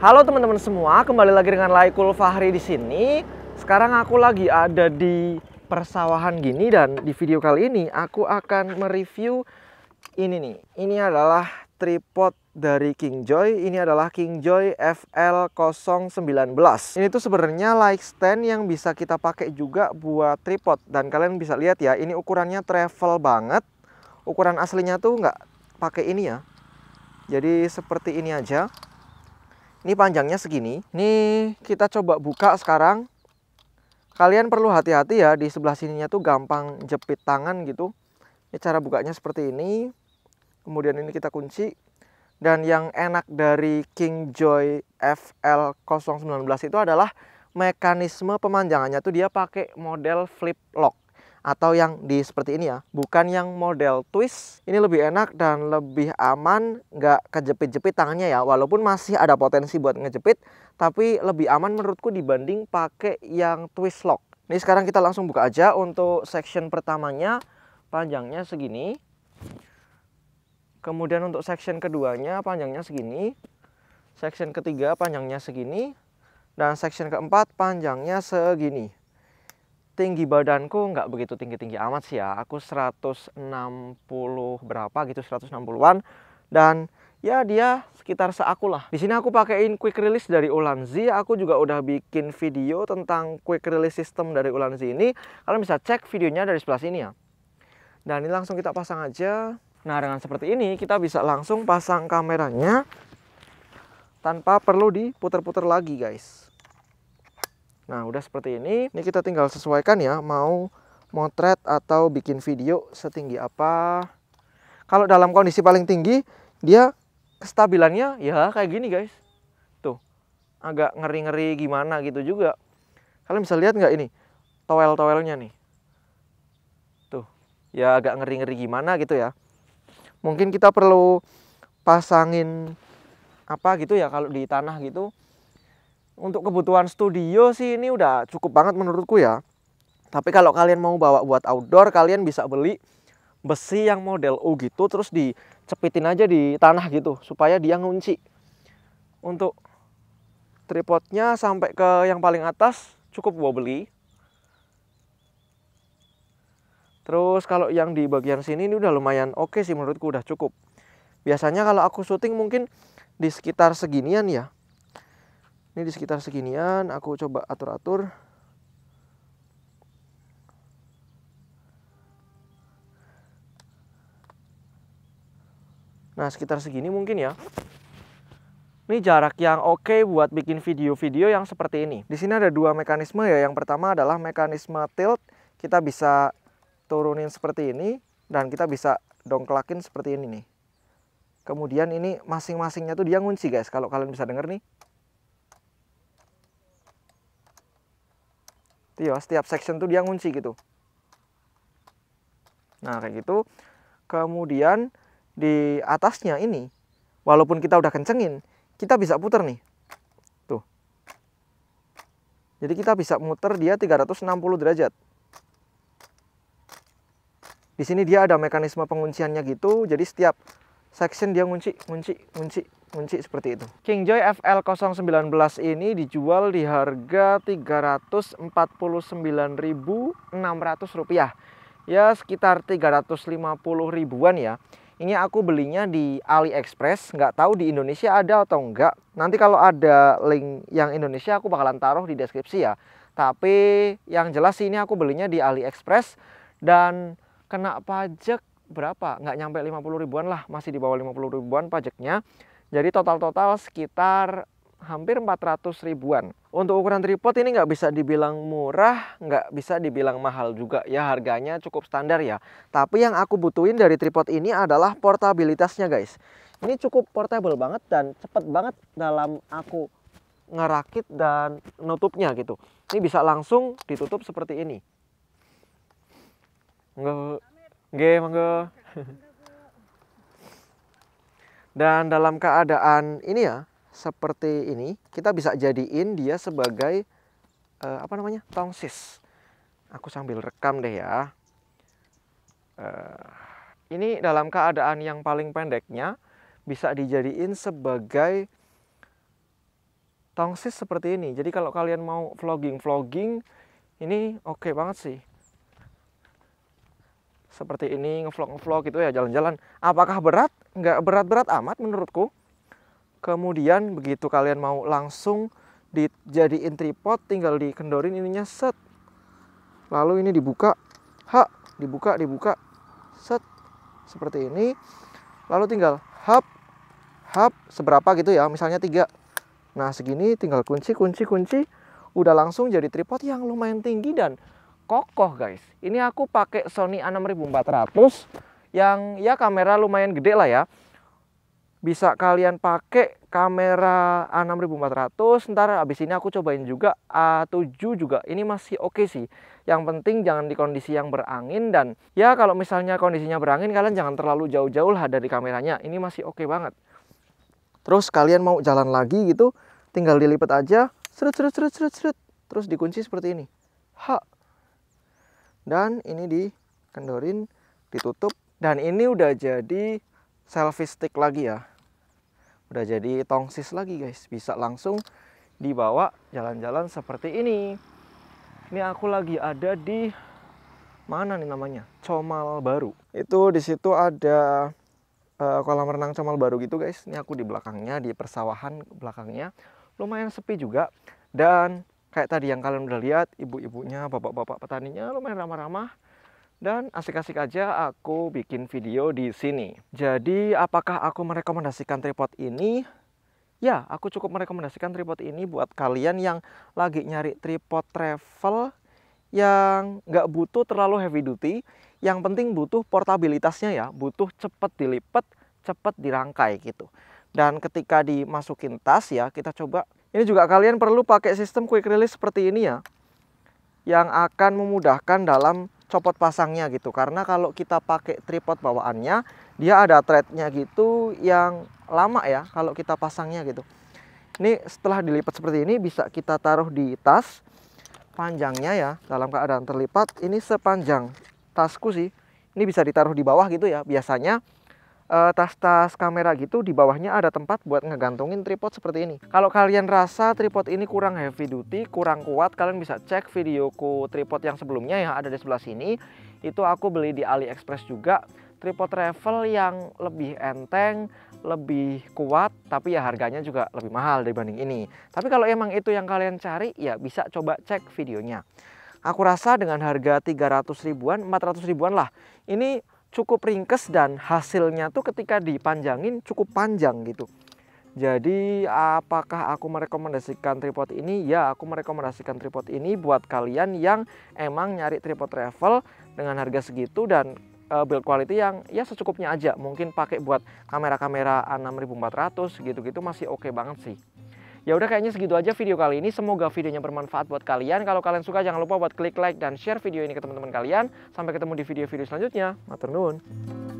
Halo teman-teman semua, kembali lagi dengan Laikul Fahri di sini. Sekarang aku lagi ada di persawahan gini dan di video kali ini aku akan mereview ini nih. Ini adalah tripod dari King Joy. Ini adalah King Joy FL019. Ini tuh sebenarnya light stand yang bisa kita pakai juga buat tripod dan kalian bisa lihat ya, ini ukurannya travel banget. Ukuran aslinya tuh nggak pakai ini ya. Jadi seperti ini aja ini panjangnya segini. Ini kita coba buka sekarang. Kalian perlu hati-hati ya di sebelah sininya tuh gampang jepit tangan gitu. Ini cara bukanya seperti ini. Kemudian ini kita kunci. Dan yang enak dari King Joy FL019 itu adalah mekanisme pemanjangannya tuh dia pakai model flip lock atau yang di seperti ini ya bukan yang model twist ini lebih enak dan lebih aman nggak kejepit-jepit tangannya ya walaupun masih ada potensi buat ngejepit tapi lebih aman menurutku dibanding pakai yang twist lock ini sekarang kita langsung buka aja untuk section pertamanya panjangnya segini kemudian untuk section keduanya panjangnya segini section ketiga panjangnya segini dan section keempat panjangnya segini tinggi badanku nggak begitu tinggi-tinggi amat sih ya. Aku 160 berapa gitu, 160-an. Dan ya dia sekitar seaku lah. Di sini aku pakein quick release dari Ulanzi. Aku juga udah bikin video tentang quick release system dari Ulanzi ini. Kalian bisa cek videonya dari sebelah sini ya. Dan ini langsung kita pasang aja. Nah dengan seperti ini kita bisa langsung pasang kameranya tanpa perlu diputer-puter lagi guys. Nah, udah seperti ini. Ini kita tinggal sesuaikan ya, mau motret atau bikin video setinggi apa. Kalau dalam kondisi paling tinggi, dia kestabilannya ya kayak gini guys. Tuh, agak ngeri-ngeri gimana gitu juga. Kalian bisa lihat nggak ini? towel-towelnya nih. Tuh, ya agak ngeri-ngeri gimana gitu ya. Mungkin kita perlu pasangin apa gitu ya kalau di tanah gitu untuk kebutuhan studio sih ini udah cukup banget menurutku ya. Tapi kalau kalian mau bawa buat outdoor, kalian bisa beli besi yang model U gitu, terus dicepitin aja di tanah gitu, supaya dia ngunci. Untuk tripodnya sampai ke yang paling atas cukup gua beli. Terus kalau yang di bagian sini ini udah lumayan oke okay sih menurutku udah cukup. Biasanya kalau aku syuting mungkin di sekitar seginian ya, ini di sekitar seginian aku coba atur-atur nah sekitar segini mungkin ya ini jarak yang oke okay buat bikin video-video yang seperti ini. Di sini ada dua mekanisme ya. Yang pertama adalah mekanisme tilt. Kita bisa turunin seperti ini dan kita bisa dongklakin seperti ini nih. Kemudian ini masing-masingnya tuh dia ngunci guys. Kalau kalian bisa denger nih. iya setiap section tuh dia ngunci gitu. Nah, kayak gitu. Kemudian di atasnya ini, walaupun kita udah kencengin, kita bisa puter nih. Tuh. Jadi kita bisa muter dia 360 derajat. Di sini dia ada mekanisme pengunciannya gitu, jadi setiap section dia ngunci, ngunci, ngunci, kunci seperti itu. Kingjoy FL019 ini dijual di harga Rp349.600. Ya sekitar 350 ribuan ya. Ini aku belinya di AliExpress, nggak tahu di Indonesia ada atau enggak. Nanti kalau ada link yang Indonesia aku bakalan taruh di deskripsi ya. Tapi yang jelas ini aku belinya di AliExpress dan kena pajak berapa? Nggak nyampe 50 ribuan lah, masih di bawah 50 ribuan pajaknya. Jadi total-total sekitar hampir 400 ribuan. Untuk ukuran tripod ini nggak bisa dibilang murah, nggak bisa dibilang mahal juga. Ya harganya cukup standar ya. Tapi yang aku butuhin dari tripod ini adalah portabilitasnya guys. Ini cukup portable banget dan cepet banget dalam aku ngerakit dan nutupnya gitu. Ini bisa langsung ditutup seperti ini. Nggak, nggak, nggak. Dan dalam keadaan ini ya, seperti ini, kita bisa jadiin dia sebagai uh, apa namanya? tongsis. Aku sambil rekam deh ya. uh, ini dalam keadaan yang paling pendeknya bisa dijadiin sebagai tongsis seperti ini. Jadi kalau kalian mau vlogging-vlogging ini oke okay banget sih. Seperti ini ngevlog-ngevlog gitu ya jalan-jalan. Apakah berat? nggak berat-berat amat menurutku. Kemudian begitu kalian mau langsung dijadiin tripod, tinggal dikendorin ininya set. Lalu ini dibuka, hak, dibuka, dibuka, set seperti ini. Lalu tinggal hap, hap seberapa gitu ya, misalnya tiga. Nah segini tinggal kunci, kunci, kunci, udah langsung jadi tripod yang lumayan tinggi dan kokoh guys. Ini aku pakai Sony A6400 yang ya kamera lumayan gede lah ya bisa kalian pakai kamera A6400 ntar abis ini aku cobain juga A7 juga ini masih oke okay sih yang penting jangan di kondisi yang berangin dan ya kalau misalnya kondisinya berangin kalian jangan terlalu jauh-jauh lah dari kameranya ini masih oke okay banget terus kalian mau jalan lagi gitu tinggal dilipat aja serut serut serut serut serut terus dikunci seperti ini ha dan ini dikendorin ditutup dan ini udah jadi selfie stick lagi ya. Udah jadi tongsis lagi guys. Bisa langsung dibawa jalan-jalan seperti ini. Ini aku lagi ada di mana nih namanya? Comal Baru. Itu di situ ada uh, kolam renang Comal Baru gitu guys. Ini aku di belakangnya di persawahan belakangnya. Lumayan sepi juga dan kayak tadi yang kalian udah lihat ibu-ibunya, bapak-bapak petaninya lumayan ramah-ramah dan asik-asik aja aku bikin video di sini. Jadi apakah aku merekomendasikan tripod ini? Ya, aku cukup merekomendasikan tripod ini buat kalian yang lagi nyari tripod travel yang nggak butuh terlalu heavy duty, yang penting butuh portabilitasnya ya, butuh cepet dilipat, cepet dirangkai gitu. Dan ketika dimasukin tas ya, kita coba. Ini juga kalian perlu pakai sistem quick release seperti ini ya, yang akan memudahkan dalam copot pasangnya gitu karena kalau kita pakai tripod bawaannya dia ada threadnya gitu yang lama ya kalau kita pasangnya gitu ini setelah dilipat seperti ini bisa kita taruh di tas panjangnya ya dalam keadaan terlipat ini sepanjang tasku sih ini bisa ditaruh di bawah gitu ya biasanya Eh, tas-tas kamera gitu di bawahnya ada tempat buat ngegantungin tripod seperti ini. Kalau kalian rasa tripod ini kurang heavy duty, kurang kuat, kalian bisa cek videoku tripod yang sebelumnya yang ada di sebelah sini. Itu aku beli di AliExpress juga. Tripod travel yang lebih enteng, lebih kuat, tapi ya harganya juga lebih mahal dibanding ini. Tapi kalau emang itu yang kalian cari, ya bisa coba cek videonya. Aku rasa dengan harga 300 ribuan, 400 ribuan lah. Ini cukup ringkes dan hasilnya tuh ketika dipanjangin cukup panjang gitu. Jadi apakah aku merekomendasikan tripod ini? Ya aku merekomendasikan tripod ini buat kalian yang emang nyari tripod travel dengan harga segitu dan eh, build quality yang ya secukupnya aja. Mungkin pakai buat kamera-kamera A6400 gitu-gitu masih oke okay banget sih. Ya udah kayaknya segitu aja video kali ini. Semoga videonya bermanfaat buat kalian. Kalau kalian suka jangan lupa buat klik like dan share video ini ke teman-teman kalian. Sampai ketemu di video-video selanjutnya. Matur nuwun.